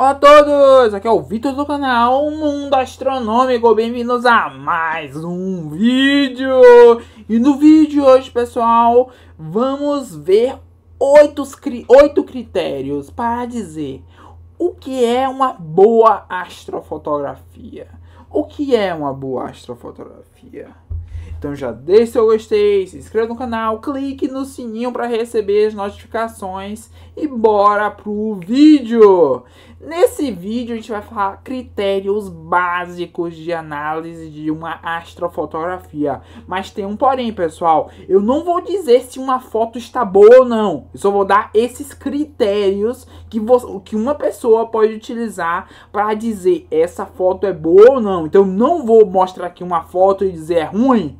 Olá a todos, aqui é o Vitor do canal Mundo Astronômico, bem-vindos a mais um vídeo! E no vídeo hoje, pessoal, vamos ver oito, oito critérios para dizer o que é uma boa astrofotografia. O que é uma boa astrofotografia? Então já deixe seu gostei, se inscreva no canal, clique no sininho para receber as notificações e bora pro vídeo! Nesse vídeo a gente vai falar critérios básicos de análise de uma astrofotografia. Mas tem um porém, pessoal. Eu não vou dizer se uma foto está boa ou não. Eu só vou dar esses critérios que, que uma pessoa pode utilizar para dizer essa foto é boa ou não. Então não vou mostrar aqui uma foto e dizer é ruim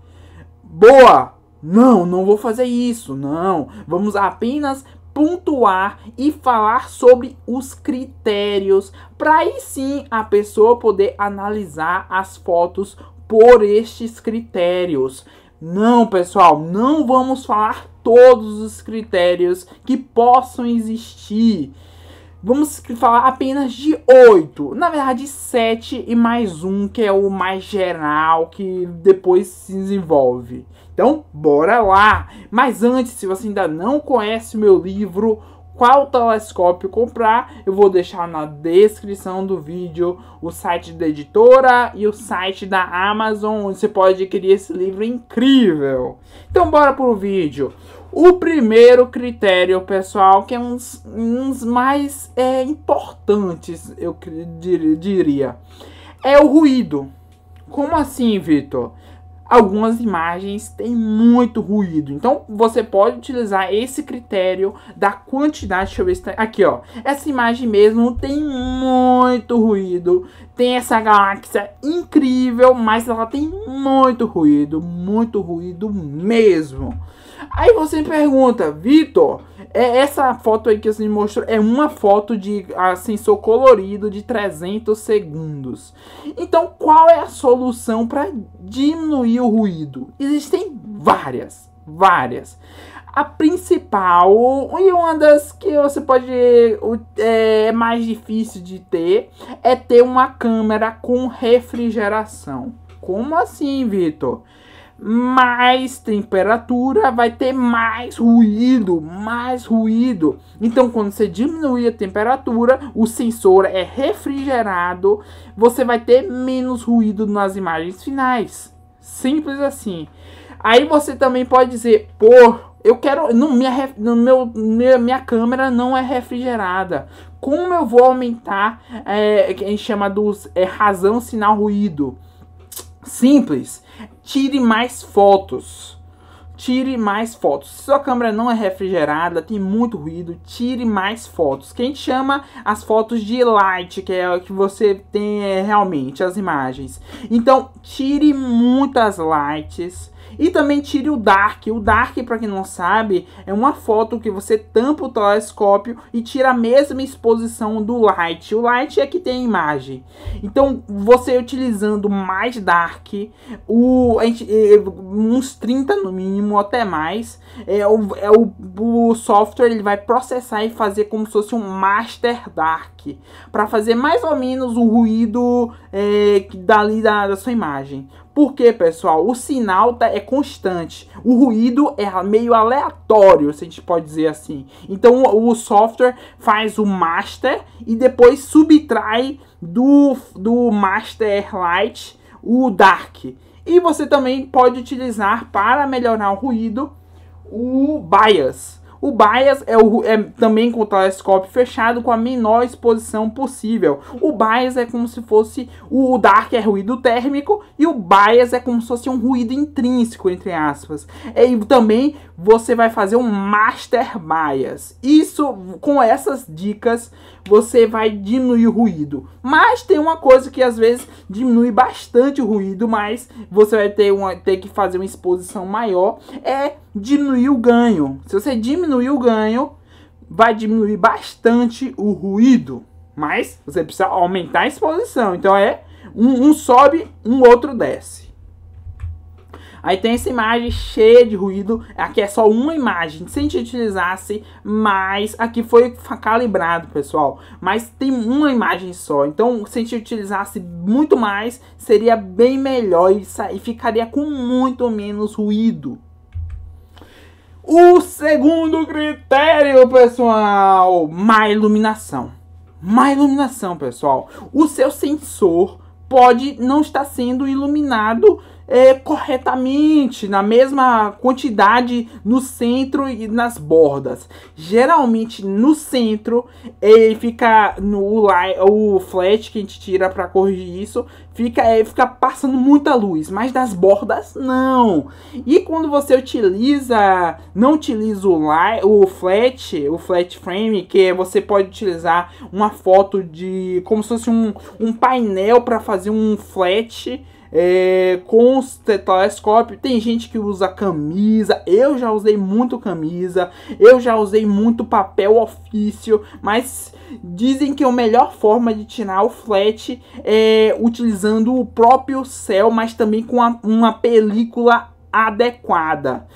boa. Não, não vou fazer isso. Não, vamos apenas pontuar e falar sobre os critérios para aí sim a pessoa poder analisar as fotos por estes critérios. Não, pessoal, não vamos falar todos os critérios que possam existir. Vamos falar apenas de oito, na verdade sete e mais um que é o mais geral que depois se desenvolve. Então, bora lá! Mas antes, se você ainda não conhece o meu livro, qual telescópio comprar, eu vou deixar na descrição do vídeo o site da editora e o site da Amazon, onde você pode adquirir esse livro incrível. Então bora pro vídeo. O primeiro critério, pessoal, que é uns, uns mais é, importantes, eu diria, é o ruído. Como assim, Vitor? Algumas imagens têm muito ruído, então você pode utilizar esse critério da quantidade. Deixa eu ver se tá, aqui, ó. Essa imagem mesmo tem muito ruído, tem essa galáxia incrível, mas ela tem muito ruído, muito ruído mesmo. Aí você pergunta, Vitor, é essa foto aí que você me mostrou é uma foto de a, sensor colorido de 300 segundos. Então, qual é a solução para diminuir o ruído? Existem várias, várias. A principal e uma das que você pode é, é mais difícil de ter é ter uma câmera com refrigeração. Como assim, Vitor? mais temperatura, vai ter mais ruído, mais ruído. Então, quando você diminuir a temperatura, o sensor é refrigerado, você vai ter menos ruído nas imagens finais. Simples assim. Aí você também pode dizer, pô, eu quero. No, minha, no meu, minha, minha câmera não é refrigerada. Como eu vou aumentar é, que a gente chama dos é, razão sinal ruído? Simples tire mais fotos. Tire mais fotos. Se sua câmera não é refrigerada, tem muito ruído, tire mais fotos. Quem chama as fotos de light, que é o que você tem é, realmente, as imagens. Então, tire muitas lights e também tire o dark. O dark, para quem não sabe, é uma foto que você tampa o telescópio e tira a mesma exposição do light. O light é que tem a imagem. Então, você utilizando mais dark, o, uns 30 no mínimo, até mais, é, o, é, o, o software ele vai processar e fazer como se fosse um master dark, para fazer mais ou menos o ruído é, dali da, da sua imagem. Porque, pessoal, o sinal tá, é constante. O ruído é meio aleatório, se a gente pode dizer assim. Então o, o software faz o master e depois subtrai do, do master light o dark. E você também pode utilizar para melhorar o ruído o bias. O bias é, o, é também com o telescópio fechado com a menor exposição possível. O bias é como se fosse o, o dark é ruído térmico e o bias é como se fosse um ruído intrínseco entre aspas. É, e também você vai fazer um Master Maias. Isso, com essas dicas, você vai diminuir o ruído. Mas tem uma coisa que às vezes diminui bastante o ruído, mas você vai ter, uma, ter que fazer uma exposição maior, é diminuir o ganho. Se você diminuir o ganho, vai diminuir bastante o ruído. Mas você precisa aumentar a exposição. Então é um, um sobe, um outro desce. Aí tem essa imagem cheia de ruído, aqui é só uma imagem, se a gente utilizasse assim, mais, aqui foi calibrado, pessoal, mas tem uma imagem só, então se a gente utilizasse muito mais, seria bem melhor e, ficaria com muito menos ruído. O segundo critério, pessoal, má iluminação. Má iluminação, pessoal. O seu sensor pode não estar sendo iluminado é, corretamente, na mesma quantidade no centro e nas bordas. Geralmente no centro ele fica no o flat que a gente tira para corrigir isso, fica é, fica passando muita luz, mas das bordas não. E quando você utiliza, não utiliza o light, o flat, o flat frame, que é, você pode utilizar uma foto de como se fosse um, um painel para fazer um flat é, com telescópio. Tem gente que usa camisa, eu já usei muito camisa, eu já usei muito papel ofício, mas dizem que a melhor forma de tirar o flat é utilizando o próprio céu, mas também com a, uma película adequada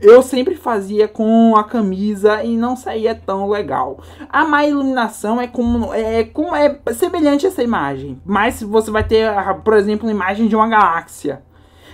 eu sempre fazia com a camisa e não saía tão legal. A má iluminação é como é, é como é semelhante a essa imagem, mas você vai ter, ah, por exemplo, uma imagem de uma galáxia.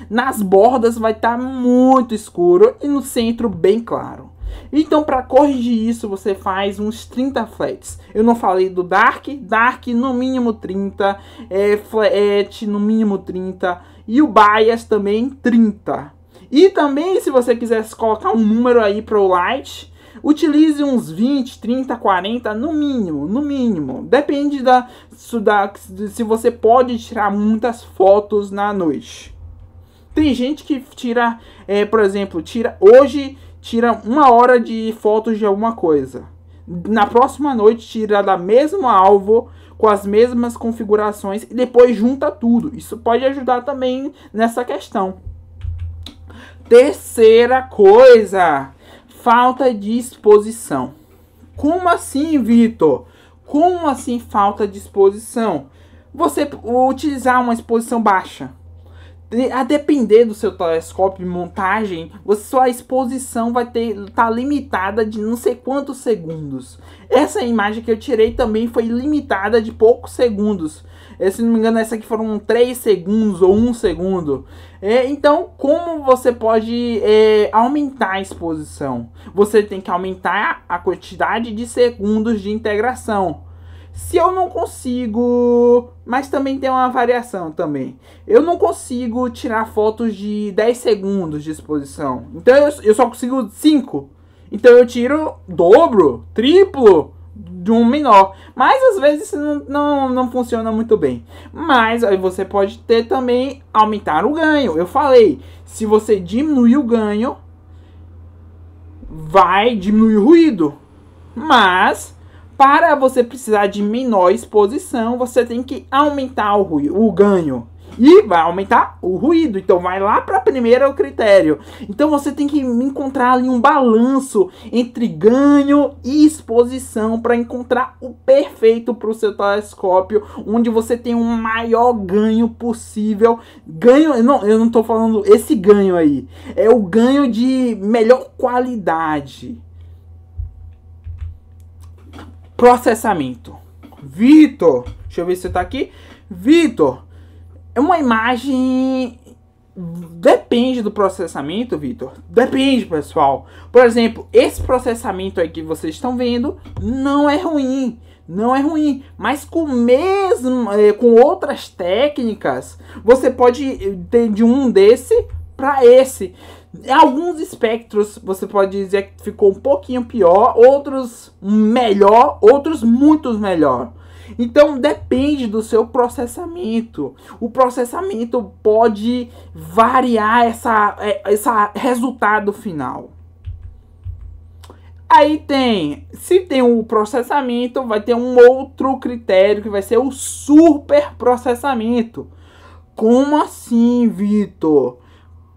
Nas bordas vai estar tá muito escuro e no centro bem claro. Então, para corrigir isso, você faz uns 30 flats. Eu não falei do dark, dark no mínimo 30, é, flat é, no mínimo 30 e o bias também 30. E também, se você quiser colocar um número aí pro Light, utilize uns 20, 30, 40 no mínimo, no mínimo. Depende da, da se você pode tirar muitas fotos na noite. Tem gente que tira, é, por exemplo, tira hoje tira uma hora de fotos de alguma coisa. Na próxima noite tira da mesmo alvo com as mesmas configurações e depois junta tudo. Isso pode ajudar também nessa questão. Terceira coisa, falta de exposição. Como assim, Vitor? Como assim falta de exposição? Você utilizar uma exposição baixa a depender do seu telescópio e montagem, sua exposição vai ter tá limitada de não sei quantos segundos. Essa imagem que eu tirei também foi limitada de poucos segundos. É, se não me engano, essa aqui foram 3 segundos ou 1 segundo. É, então, como você pode é, aumentar a exposição? Você tem que aumentar a quantidade de segundos de integração se eu não consigo, mas também tem uma variação também. Eu não consigo tirar fotos de 10 segundos de exposição. Então eu, eu só consigo 5. Então eu tiro dobro, triplo de um menor. Mas às vezes isso não, não, não funciona muito bem. Mas aí você pode ter também aumentar o ganho. Eu falei, se você diminuir o ganho, vai diminuir o ruído. Mas para você precisar de menor exposição, você tem que aumentar o, ruído, o ganho. E vai aumentar o ruído. Então vai lá para a primeira o critério. Então você tem que encontrar ali um balanço entre ganho e exposição para encontrar o perfeito para o seu telescópio, onde você tem um maior ganho possível. Ganho, não, eu não estou falando esse ganho aí. É o ganho de melhor qualidade processamento. Vitor, deixa eu ver se você tá aqui. Vitor, é uma imagem. Depende do processamento, Vitor. Depende, pessoal. Por exemplo, esse processamento aí que vocês estão vendo não é ruim. Não é ruim, mas com mesmo, eh, com outras técnicas, você pode ter de um desse para esse. Alguns espectros você pode dizer que ficou um pouquinho pior, outros melhor, outros muitos melhor. Então depende do seu processamento. O processamento pode variar essa, é, essa resultado final. Aí tem, se tem o um processamento, vai ter um outro critério que vai ser o super processamento. Como assim, Vitor?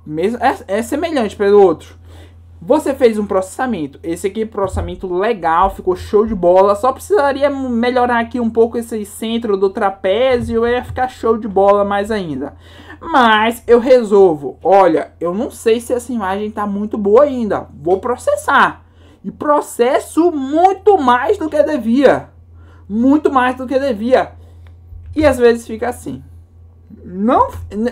Mesmo, é, é semelhante pelo outro. Você fez um processamento. Esse aqui processamento legal, ficou show de bola. Só precisaria melhorar aqui um pouco esse centro do trapézio, e ia ficar show de bola mais ainda. Mas eu resolvo. Olha, eu não sei se essa imagem tá muito boa ainda. Vou processar. E processo muito mais do que devia. Muito mais do que devia. E às vezes fica assim não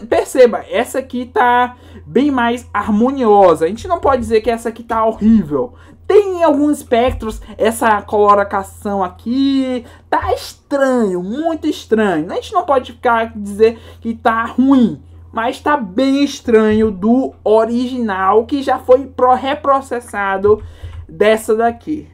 perceba, essa aqui tá bem mais harmoniosa. A gente não pode dizer que essa aqui tá horrível. Tem em alguns espectros essa coloração aqui, tá estranho, muito estranho. A gente não pode ficar dizer que tá ruim, mas tá bem estranho do original que já foi reprocessado dessa daqui.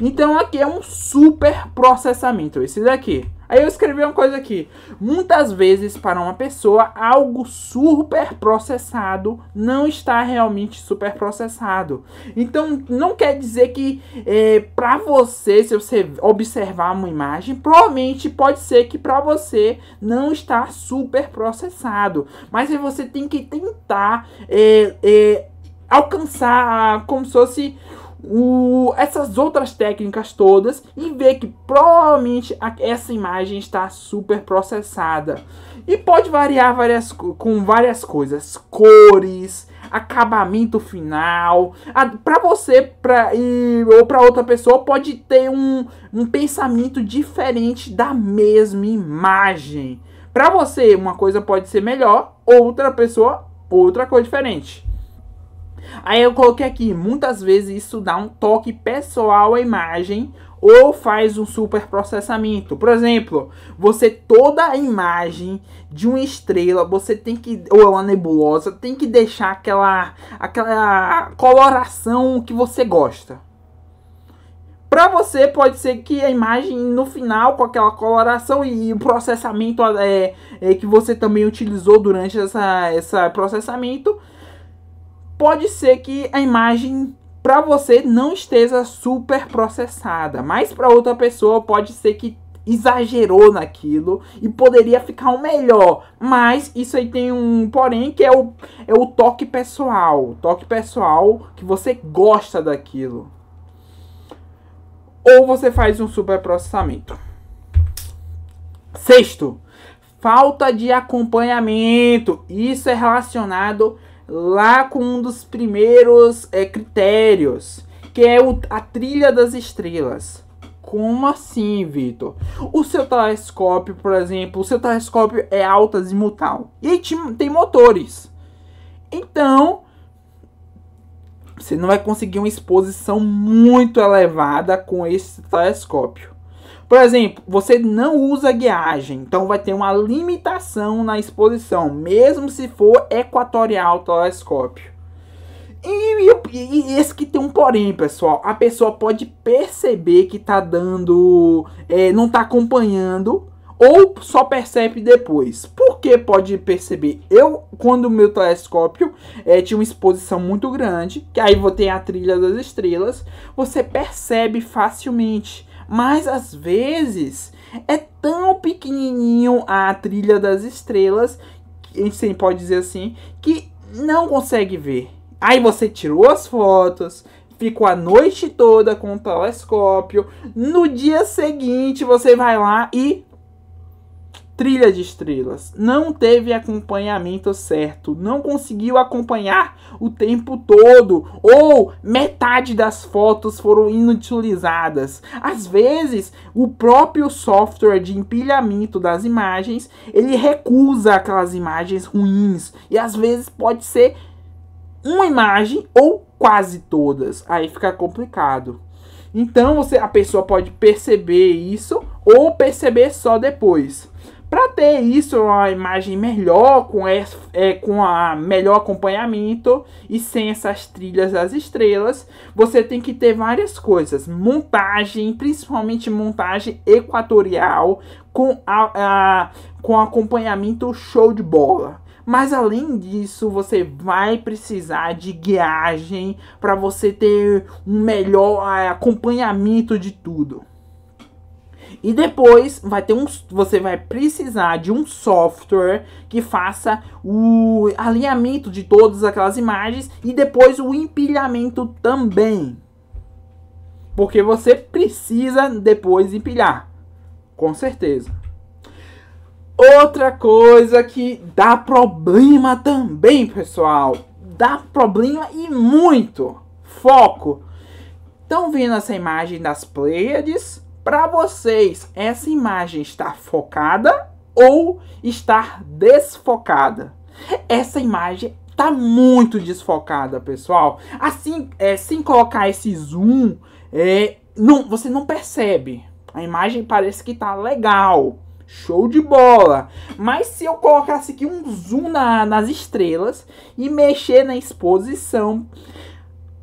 Então aqui é um super processamento esse daqui. Aí eu escrevi uma coisa aqui. Muitas vezes, para uma pessoa, algo super processado não está realmente super processado. Então, não quer dizer que é, para você, se você observar uma imagem, provavelmente pode ser que para você não está super processado. Mas aí você tem que tentar é, é, alcançar como se fosse o, essas outras técnicas todas e ver que provavelmente a, essa imagem está super processada. E pode variar várias, com várias coisas, cores, acabamento final. Para você pra, e, ou para outra pessoa pode ter um, um pensamento diferente da mesma imagem. Para você uma coisa pode ser melhor, outra pessoa outra coisa diferente. Aí eu coloquei aqui, muitas vezes isso dá um toque pessoal à imagem ou faz um super processamento. Por exemplo, você toda a imagem de uma estrela, você tem que ou é uma nebulosa, tem que deixar aquela aquela coloração que você gosta. Para você pode ser que a imagem no final com aquela coloração e o processamento é, é que você também utilizou durante essa essa processamento pode ser que a imagem para você não esteja super processada, mas para outra pessoa pode ser que exagerou naquilo e poderia ficar o um melhor. Mas isso aí tem um porém que é o, é o toque pessoal. toque pessoal que você gosta daquilo. Ou você faz um super processamento. Sexto, falta de acompanhamento. Isso é relacionado lá com um dos primeiros é, critérios, que é o, a trilha das estrelas. Como assim, Vitor? O seu telescópio, por exemplo, o seu telescópio é alta azimutal e tem motores. Então, você não vai conseguir uma exposição muito elevada com esse telescópio. Por exemplo, você não usa guiagem, então vai ter uma limitação na exposição, mesmo se for equatorial o telescópio. E, e, e, esse que tem um porém, pessoal. A pessoa pode perceber que tá dando. É, não tá acompanhando. Ou só percebe depois. Por que pode perceber? Eu, quando o meu telescópio é, tinha uma exposição muito grande, que aí vou ter a trilha das estrelas, você percebe facilmente mas às vezes é tão pequenininho a trilha das estrelas, a gente pode dizer assim, que não consegue ver. Aí você tirou as fotos, ficou a noite toda com o telescópio. No dia seguinte você vai lá e trilha de estrelas, não teve acompanhamento certo, não conseguiu acompanhar o tempo todo, ou metade das fotos foram inutilizadas. Às vezes, o próprio software de empilhamento das imagens, ele recusa aquelas imagens ruins, e às vezes pode ser uma imagem ou quase todas. Aí fica complicado. Então, você a pessoa pode perceber isso ou perceber só depois. Para ter isso, uma imagem melhor, com, es, é, com a melhor acompanhamento e sem essas trilhas das estrelas, você tem que ter várias coisas. Montagem, principalmente montagem equatorial, com, a, a com acompanhamento show de bola. Mas além disso, você vai precisar de guiagem para você ter um melhor é, acompanhamento de tudo. E depois vai ter um, você vai precisar de um software que faça o alinhamento de todas aquelas imagens e depois o empilhamento também. Porque você precisa depois empilhar. Com certeza. Outra coisa que dá problema também, pessoal. Dá problema e muito. Foco. Estão vendo essa imagem das Pleiades? Para vocês, essa imagem está focada ou está desfocada? Essa imagem está muito desfocada, pessoal. Assim, é, sem colocar esse zoom, é, não, você não percebe. A imagem parece que tá legal, show de bola. Mas se eu colocasse aqui um zoom na, nas estrelas e mexer na exposição,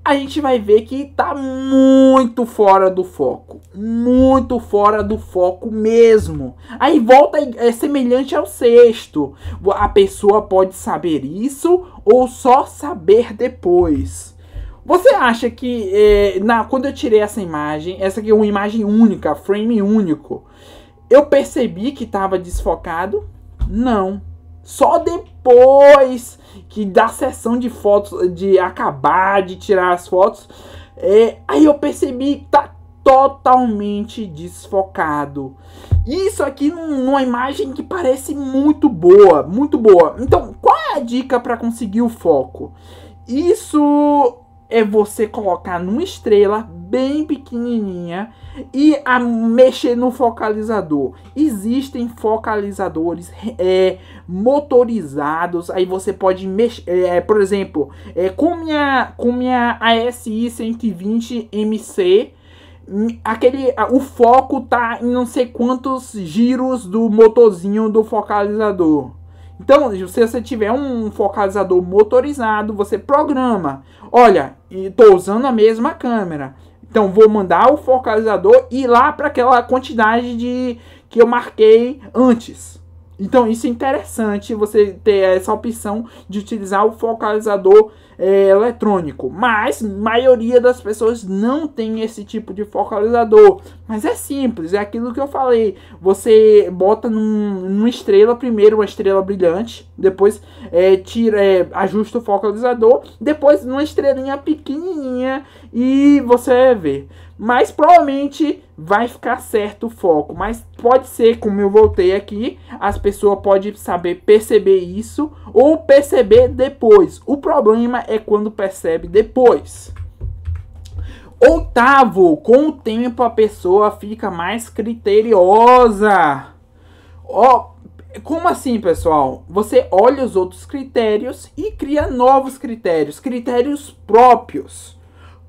a gente vai ver que tá muito fora do foco. Muito fora do foco mesmo. Aí volta é semelhante ao sexto. A pessoa pode saber isso ou só saber depois. Você acha que é, na, quando eu tirei essa imagem, essa aqui é uma imagem única, frame único, eu percebi que estava desfocado? Não. Só depois que da sessão de fotos, de acabar de tirar as fotos, é, aí eu percebi que tá totalmente desfocado. Isso aqui numa imagem que parece muito boa, muito boa. Então, qual é a dica para conseguir o foco? Isso é você colocar numa estrela bem pequenininha e a mexer no focalizador. Existem focalizadores é, motorizados, aí você pode mexer, é, por exemplo, é, com minha com minha ASI 120 MC aquele o foco tá em não sei quantos giros do motorzinho do focalizador. Então, se você tiver um focalizador motorizado, você programa. Olha, estou usando a mesma câmera. Então vou mandar o focalizador ir lá para aquela quantidade de que eu marquei antes. Então isso é interessante você ter essa opção de utilizar o focalizador é, eletrônico. Mas maioria das pessoas não tem esse tipo de focalizador. Mas é simples, é aquilo que eu falei. Você bota num, numa estrela primeiro, uma estrela brilhante, depois é, tira, é, ajusta o focalizador, depois numa estrelinha pequenininha e você vê. Mas provavelmente vai ficar certo o foco. Mas pode ser, como eu voltei aqui, as pessoas podem saber perceber isso ou perceber depois. O problema é quando percebe depois. Oitavo, com o tempo a pessoa fica mais criteriosa. Ó, como assim, pessoal? Você olha os outros critérios e cria novos critérios, critérios próprios.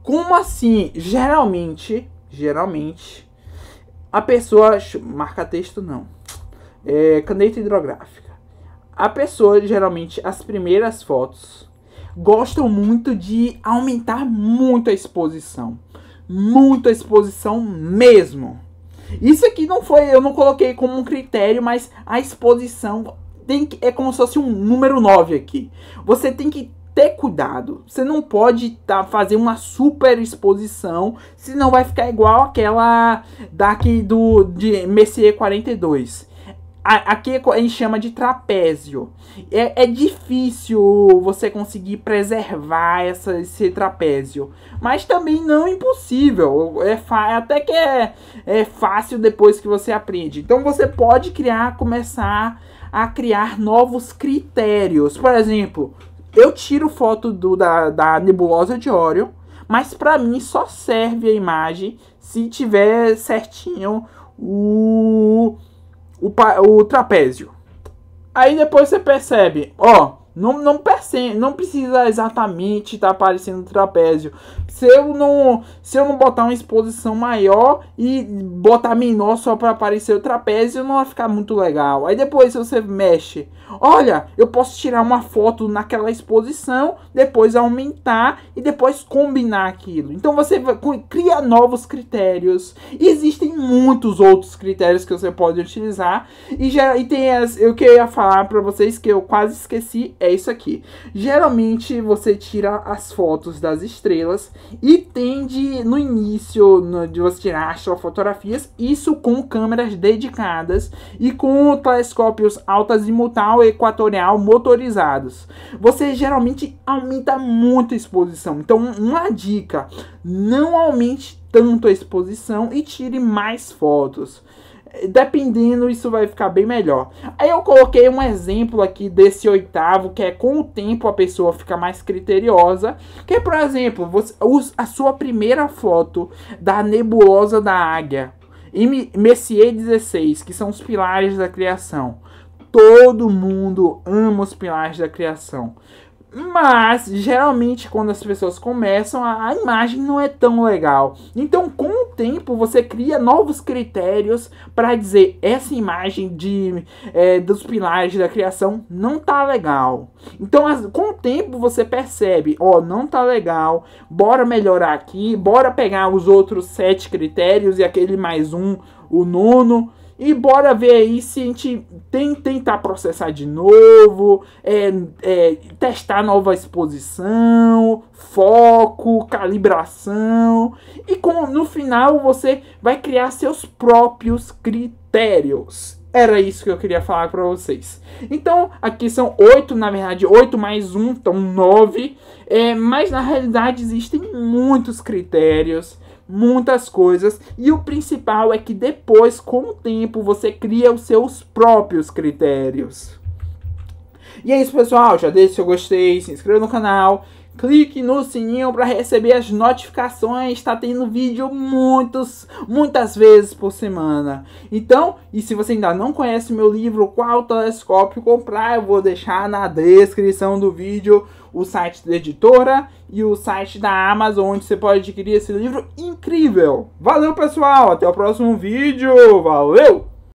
Como assim? Geralmente, geralmente, a pessoa. Marca texto não. É, caneta hidrográfica. A pessoa, geralmente, as primeiras fotos gostam muito de aumentar muito a exposição. Muito a exposição mesmo. Isso aqui não foi, eu não coloquei como um critério, mas a exposição tem que, é como se fosse um número 9 aqui. Você tem que ter cuidado. Você não pode tá, fazer uma super exposição, senão vai ficar igual aquela daqui do de Messier 42. aqui é a gente chama de trapézio. É, é difícil você conseguir preservar essa, esse trapézio, mas também não é impossível. É até que é, é fácil depois que você aprende. Então você pode criar, começar a criar novos critérios. Por exemplo, eu tiro foto do, da, da nebulosa de Orion, mas para mim só serve a imagem se tiver certinho o, o, o trapézio. Aí depois você percebe, ó, não, não, percebe, não precisa exatamente estar tá aparecendo o trapézio. Se eu, não, se eu não botar uma exposição maior e botar menor só para aparecer o trapézio, não vai ficar muito legal. Aí depois você mexe. Olha, eu posso tirar uma foto naquela exposição, depois aumentar e depois combinar aquilo. Então você cria novos critérios. Existem muitos outros critérios que você pode utilizar. E, já, e tem as, o que eu ia falar para vocês que eu quase esqueci é isso aqui. Geralmente você tira as fotos das estrelas e tende no início de você tirar astrofotografias, isso com câmeras dedicadas e com telescópios altazimutal e equatorial motorizados. Você geralmente aumenta muito a exposição. Então, uma dica, não aumente tanto a exposição e tire mais fotos dependendo, isso vai ficar bem melhor. Aí eu coloquei um exemplo aqui desse oitavo, que é com o tempo a pessoa fica mais criteriosa. Que, por exemplo, você, a sua primeira foto da nebulosa da águia e Messier 16, que são os pilares da criação. Todo mundo ama os pilares da criação. Mas geralmente quando as pessoas começam, a, a imagem não é tão legal. Então, com tempo você cria novos critérios para dizer essa imagem de é, dos pilares da criação não tá legal. Então, as, com o tempo você percebe, ó, não tá legal, bora melhorar aqui, bora pegar os outros sete critérios e aquele mais um, o nono e bora ver aí se a gente tem tentar processar de novo, é, é, testar nova exposição, foco, calibração. E com, no final você vai criar seus próprios critérios. Era isso que eu queria falar para vocês. Então, aqui são oito, na verdade, oito mais um, então nove. É, mas na realidade existem muitos critérios muitas coisas e o principal é que depois, com o tempo, você cria os seus próprios critérios. E é isso, pessoal. Já deixe seu gostei, se inscreva no canal, clique no sininho para receber as notificações. Está tendo vídeo muitos, muitas vezes por semana. Então, e se você ainda não conhece meu livro Qual Telescópio Comprar, eu vou deixar na descrição do vídeo o site da editora e o site da Amazon, onde você pode adquirir esse livro incrível. Valeu, pessoal! Até o próximo vídeo! Valeu!